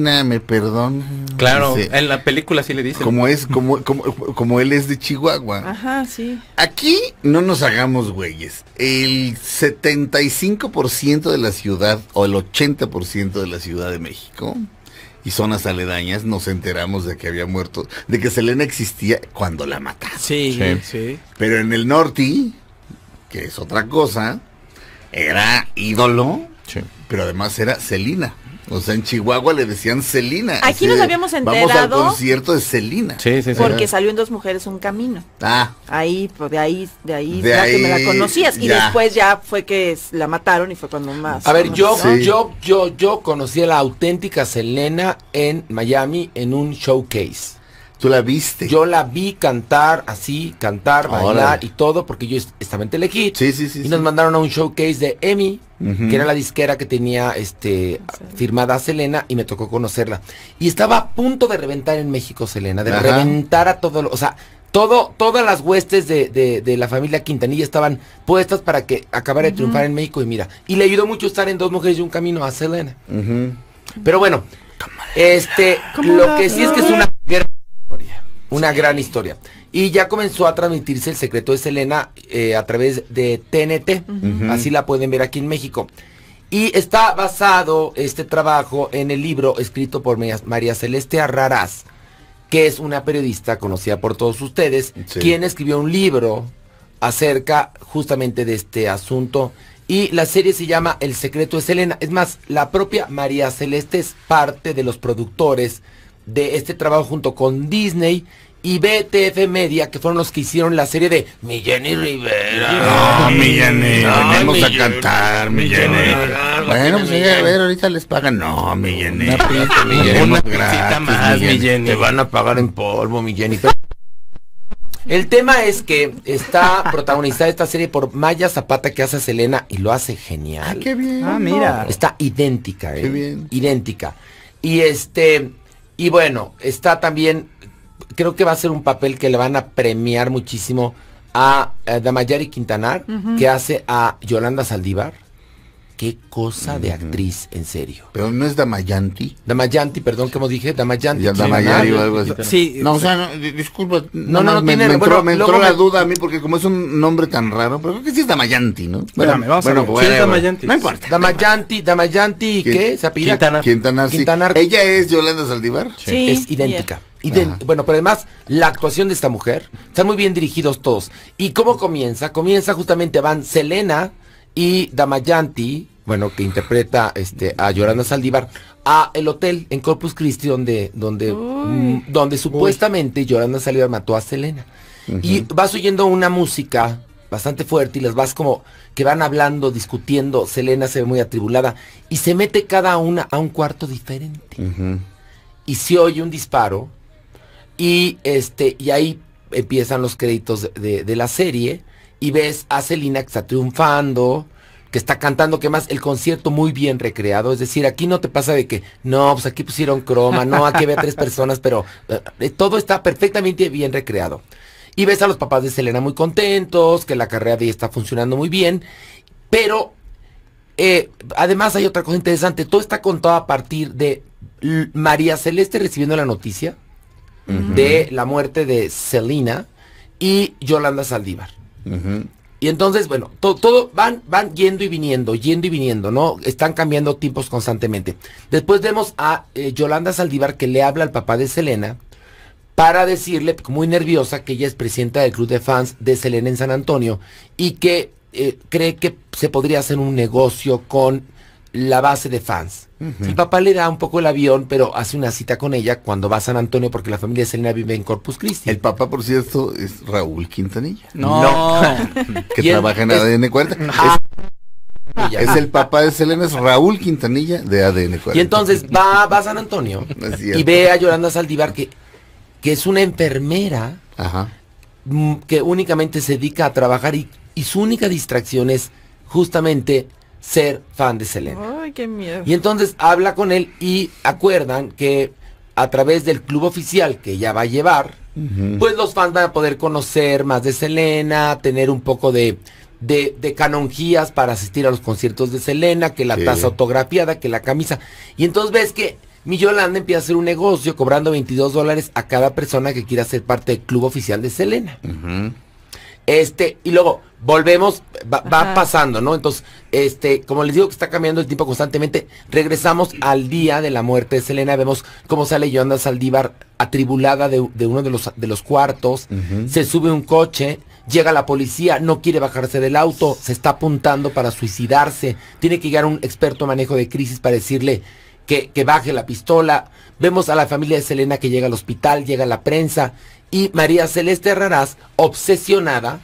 me perdón Claro, en la película sí le dicen. Como es, como, como, como él es de Chihuahua. Ajá, sí. Aquí no nos hagamos güeyes. El 75% de la ciudad o el 80% de la Ciudad de México y zonas aledañas nos enteramos de que había muerto, de que Selena existía cuando la mataron. Sí, sí. Pero en el norte, que es otra cosa, era ídolo, pero además era Selena. O sea, en Chihuahua le decían selina Aquí nos habíamos enterado. Vamos al concierto de Celina. Sí, sí, sí. Porque salió en Dos Mujeres un Camino. Ah. Ahí, pues, de ahí, de ahí, que me la conocías. Y después ya fue que la mataron y fue cuando más. A ver, yo, yo, yo, yo conocí a la auténtica Selena en Miami en un showcase. ¿Tú la viste? Yo la vi cantar así, cantar, bailar y todo, porque yo estaba en Sí, sí, sí. Y nos mandaron a un showcase de Emmy que era la disquera que tenía este firmada a Selena y me tocó conocerla. Y estaba a punto de reventar en México Selena, de reventar a todo, o sea, todo, todas las huestes de, de, la familia Quintanilla estaban puestas para que acabara de triunfar en México y mira, y le ayudó mucho estar en Dos Mujeres y un Camino a Selena. Pero bueno, este, lo que sí es que es una, historia una gran historia. Y ya comenzó a transmitirse El secreto de Selena eh, a través de TNT. Así la pueden ver aquí en México. Y está basado este trabajo en el libro escrito por María Celeste Arraraz, que es una periodista conocida por todos ustedes, quien escribió un libro acerca justamente de este asunto. Y la serie se llama El secreto de Selena. Es más, la propia María Celeste es parte de los productores de este trabajo junto con Disney y BTF Media, que fueron los que hicieron la serie de Mi Jenny Rivera. No, mi Jenny, venimos a cantar, mi Jenny. Bueno, pues a ver, ahorita les pagan. No, mi Jenny. Una, pinta, más, mi Te van a pagar en polvo, mi Jenny. El tema es que está protagonizada esta serie por Maya Zapata que hace Selena y lo hace genial. Ah, qué bien. Ah, mira. Está idéntica, eh. Qué bien. Idéntica. Y este, y bueno, está también creo que va a ser un papel que le van a premiar muchísimo a, eh, Damayari Quintanar, que hace a Yolanda Saldívar qué cosa de actriz, en serio. Pero no es Damayanti. Damayanti, perdón, ¿cómo dije? Damayanti. Damayanti o algo así. Sí. No, o sea, disculpa. No, no, no, me, tiene, me entró, me entró la duda a mí porque como es un nombre tan raro, pero creo que sí es Damayanti, ¿no? Espérame, vamos a ver. es Damayanti? No importa. Damayanti, Damayanti, ¿qué? ¿Sapira? Quintana. Quintana, sí. ¿Ella es Yolanda Saldivar. Sí. Es idéntica. bueno, pero además la actuación de esta mujer, están muy bien dirigidos todos. ¿Y cómo comienza? Comienza justamente van Selena y Damayanti bueno, que interpreta este, a Yolanda Saldívar, a el hotel en Corpus Christi donde, donde, mm, donde supuestamente Yolanda Saldívar mató a Selena. Y vas oyendo una música bastante fuerte y las vas como que van hablando, discutiendo, Selena se ve muy atribulada y se mete cada una a un cuarto diferente. Y se oye un disparo y este y ahí empiezan los créditos de, de la serie y ves a Selena que está triunfando, que está cantando, que más el concierto muy bien recreado. Es decir, aquí no te pasa de que, no, pues aquí pusieron croma, no, aquí había tres personas, pero eh, todo está perfectamente bien recreado. Y ves a los papás de Selena muy contentos, que la carrera de ella está funcionando muy bien, pero eh, además hay otra cosa interesante, todo está contado a partir de María Celeste recibiendo la noticia de la muerte de Selena y Yolanda Saldívar. Y entonces, bueno, todo, van, van yendo y viniendo, yendo y viniendo, ¿no? Están cambiando tiempos constantemente. Después vemos a eh, Yolanda Saldívar que le habla al papá de Selena para decirle, muy nerviosa, que ella es presidenta del club de fans de Selena en San Antonio y que eh, cree que se podría hacer un negocio con la base de fans. El papá le da un poco el avión, pero hace una cita con ella cuando va a San Antonio porque la familia de Selena vive en Corpus Christi. El papá, por cierto, es Raúl Quintanilla. No. que trabaja en ADN 40. Ah. Es, el papá de Selena, es Raúl Quintanilla de ADN 40. Y entonces va, a San Antonio y ve a Yolanda Saldívar, que, que es una enfermera mm, que únicamente se dedica a trabajar y, y su única distracción es justamente ser fan de Selena. Ay, qué miedo. Y entonces habla con él y acuerdan que a través del club oficial que ya va a llevar, pues los fans van a poder conocer más de Selena, tener un poco de, de, de canonjías para asistir a los conciertos de Selena, que la taza autografiada, que la camisa. Y entonces ves que mi Yolanda empieza a hacer un negocio cobrando 22 dólares a cada persona que quiera ser parte del club oficial de Selena. Este, y luego volvemos, va, pasando, ¿no? Entonces, este, como les digo que está cambiando el tiempo constantemente, regresamos al día de la muerte de Selena, vemos cómo sale Yolanda Saldívar atribulada de, uno de los, de los cuartos, se sube un coche, llega la policía, no quiere bajarse del auto, se está apuntando para suicidarse, tiene que llegar un experto en manejo de crisis para decirle, que, baje la pistola. Vemos a la familia de Selena que llega al hospital, llega a la prensa y María Celeste Herrarás obsesionada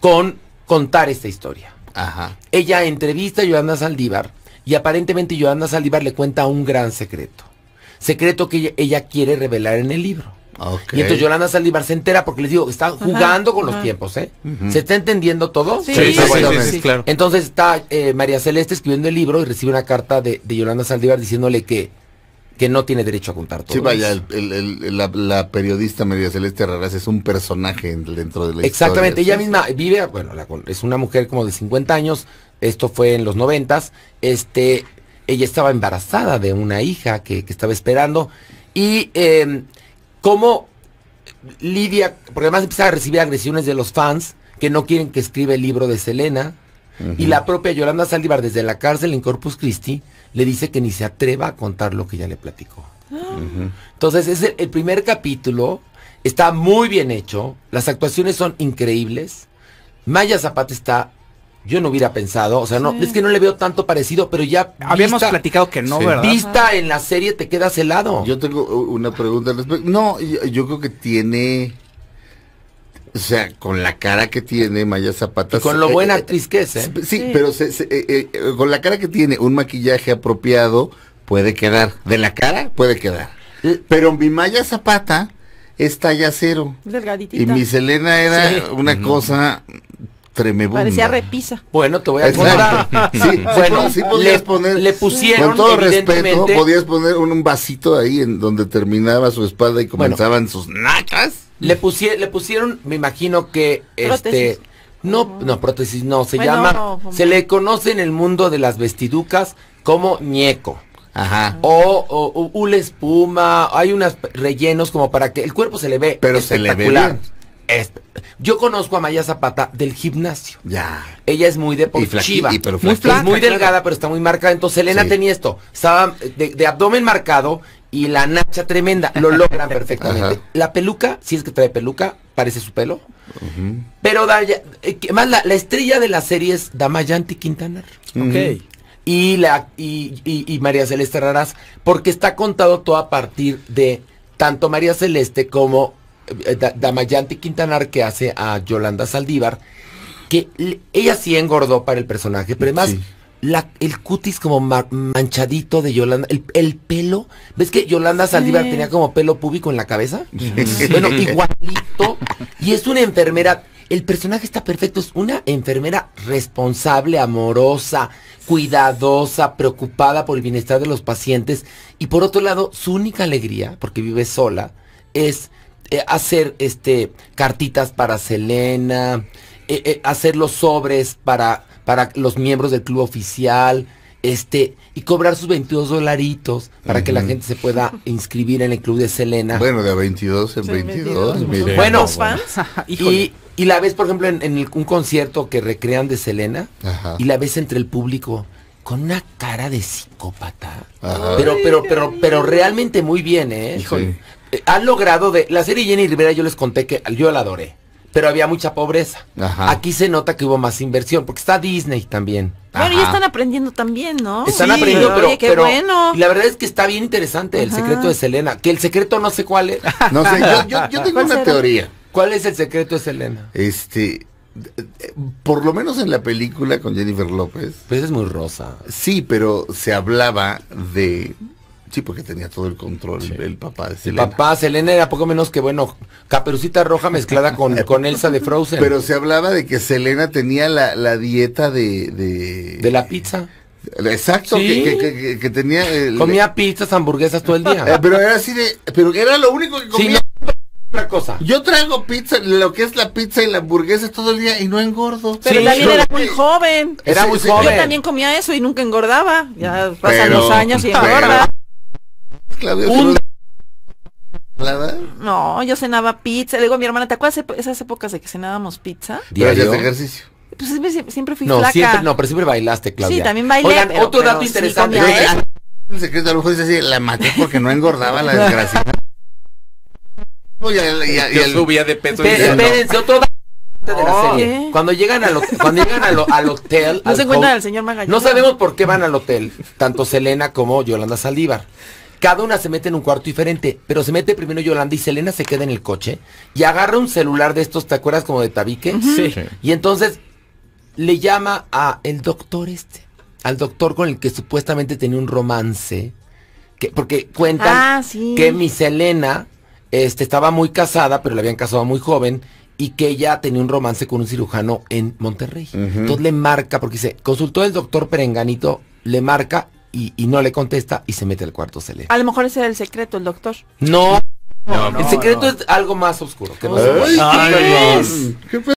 con contar esta historia. Ella entrevista a Yolanda Saldívar y aparentemente Yolanda Saldívar le cuenta un gran secreto. Secreto que ella quiere revelar en el libro. Y entonces Yolanda Saldívar se entera porque les digo, está jugando con los tiempos, ¿eh? ¿Se está entendiendo todo? Sí, sí, sí, claro. Entonces está eh, María Celeste escribiendo el libro y recibe una carta de, Yolanda Saldívar diciéndole que que no tiene derecho a contar todo. Sí, vaya, la, periodista María Celeste Raraz es un personaje dentro de la Exactamente, ella misma vive, bueno, es una mujer como de 50 años, esto fue en los 90, este, ella estaba embarazada de una hija que, estaba esperando y em, cómo lidia, porque además empieza a recibir agresiones de los fans que no quieren que escriba el libro de Selena. Y la propia Yolanda Saldívar desde la cárcel en Corpus Christi le dice que ni se atreva a contar lo que ya le platicó. Entonces es el, el, primer capítulo, está muy bien hecho, las actuaciones son increíbles, Maya Zapata está yo no hubiera pensado, o sea, no, es que no le veo tanto parecido, pero ya habíamos platicado que no, ¿verdad? Vista en la serie te quedas helado. Yo tengo una pregunta al respecto. No, yo, creo que tiene o sea, con la cara que tiene Maya Zapata. con lo eh, buena eh, actriz que es, ¿eh? Sí, pero eh, con la cara que tiene, un maquillaje apropiado puede quedar. De la cara puede quedar. Pero mi Maya Zapata está ya cero. Y mi Selena era una cosa tremebunda. Parecía repisa. Bueno, te voy a contar. Sí, bueno, sí, le, poner. Le pusieron. Con todo respeto, podías poner un, vasito ahí en donde terminaba su espada y comenzaban sus nacas. Le, pusieron, me imagino que. este No, no, prótesis no, se llama. se le conoce en el mundo de las vestiducas como ñeco. Ajá. O, una espuma, hay unos rellenos como para que el cuerpo se le ve Pero Se le ve yo conozco a Maya Zapata del gimnasio. Ya. Ella es muy deportiva. muy, muy delgada, pero está muy marcada. Entonces Elena tenía esto. Estaba de, abdomen marcado y la nacha tremenda. Lo logran perfectamente. La peluca, si es que trae peluca, parece su pelo. Pero da, eh, más la, estrella de la serie es Damayanti Quintana. y, la, y, y, María Celeste Raras, porque está contado todo a partir de tanto María Celeste como eh, Damayanti Quintanar que hace a Yolanda Saldívar, que ella sí engordó para el personaje, pero además el cutis como manchadito de Yolanda, el, pelo, ¿ves que Yolanda Saldívar tenía como pelo púbico en la cabeza? Bueno, igualito, y es una enfermera, el personaje está perfecto, es una enfermera responsable, amorosa, cuidadosa, preocupada por el bienestar de los pacientes, y por otro lado, su única alegría, porque vive sola, es eh, hacer este cartitas para Selena, eh, eh, hacer los sobres para, para los miembros del club oficial, este, y cobrar sus 22 dolaritos para que la gente se pueda inscribir en el club de Selena. Bueno, de 22 en 22. mire. bueno, fans? y, y la ves, por ejemplo, en, un concierto que recrean de Selena, y la ves entre el público con una cara de psicópata. Pero, pero, pero, pero realmente muy bien, ¿eh? Eh, ha logrado de. La serie Jenny Rivera, yo les conté que yo la adoré. Pero había mucha pobreza. Ajá. Aquí se nota que hubo más inversión, porque está Disney también. Bueno, y están aprendiendo también, ¿no? Están aprendiendo, pero, qué bueno. la verdad es que está bien interesante el secreto de Selena, que el secreto no sé cuál es. No sé, yo, tengo una teoría. ¿Cuál es el secreto de Selena? Este, eh, eh, por lo menos en la película con Jennifer López. Pues es muy rosa. Sí, pero se hablaba de Sí, porque tenía todo el control el papá de Selena. El papá Selena era poco menos que, bueno, Caperucita Roja mezclada con, con Elsa de Frozen. Pero se hablaba de que Selena tenía la, dieta de, de... la pizza. Exacto, que, tenía... Comía pizzas, hamburguesas todo el día. Eh, pero era así de... Pero era lo único que comía. Sí, cosa. Yo traigo pizza, lo que es la pizza y la hamburguesa todo el día y no engordo. Pero también era muy joven. Era muy joven. Yo también comía eso y nunca engordaba. Ya pasan los años y engorda Claudia. No, yo cenaba pizza. Le digo a mi hermana, ¿te acuerdas esas épocas de que cenábamos pizza? Diario. ejercicio. Pues siempre, siempre fui no, flaca. Siempre, no, pero siempre bailaste, Claudia. Sí, también bailé. otro dato interesante. El secreto de lujo dice la maté porque no engordaba la desgraciada. y, el, subía de peso. Espérense, otro dato de la oh, serie. Cuando llegan al cuando llegan al, hotel, no se encuentran señor Magallanes. No sabemos por qué van al hotel, tanto Selena como Yolanda Saldívar. Cada una se mete en un cuarto diferente, pero se mete primero Yolanda y Selena se queda en el coche y agarra un celular de estos, ¿te acuerdas como de tabique? sí. Y entonces le llama a el doctor este, al doctor con el que supuestamente tenía un romance, que, porque cuentan ah, que mi Selena este, estaba muy casada, pero la habían casado muy joven y que ella tenía un romance con un cirujano en Monterrey. Entonces le marca, porque dice, consultó el doctor Perenganito, le marca y, no le contesta y se mete al cuarto celeste. A lo mejor ese era el secreto, el doctor. No. el secreto es algo más oscuro. Que no se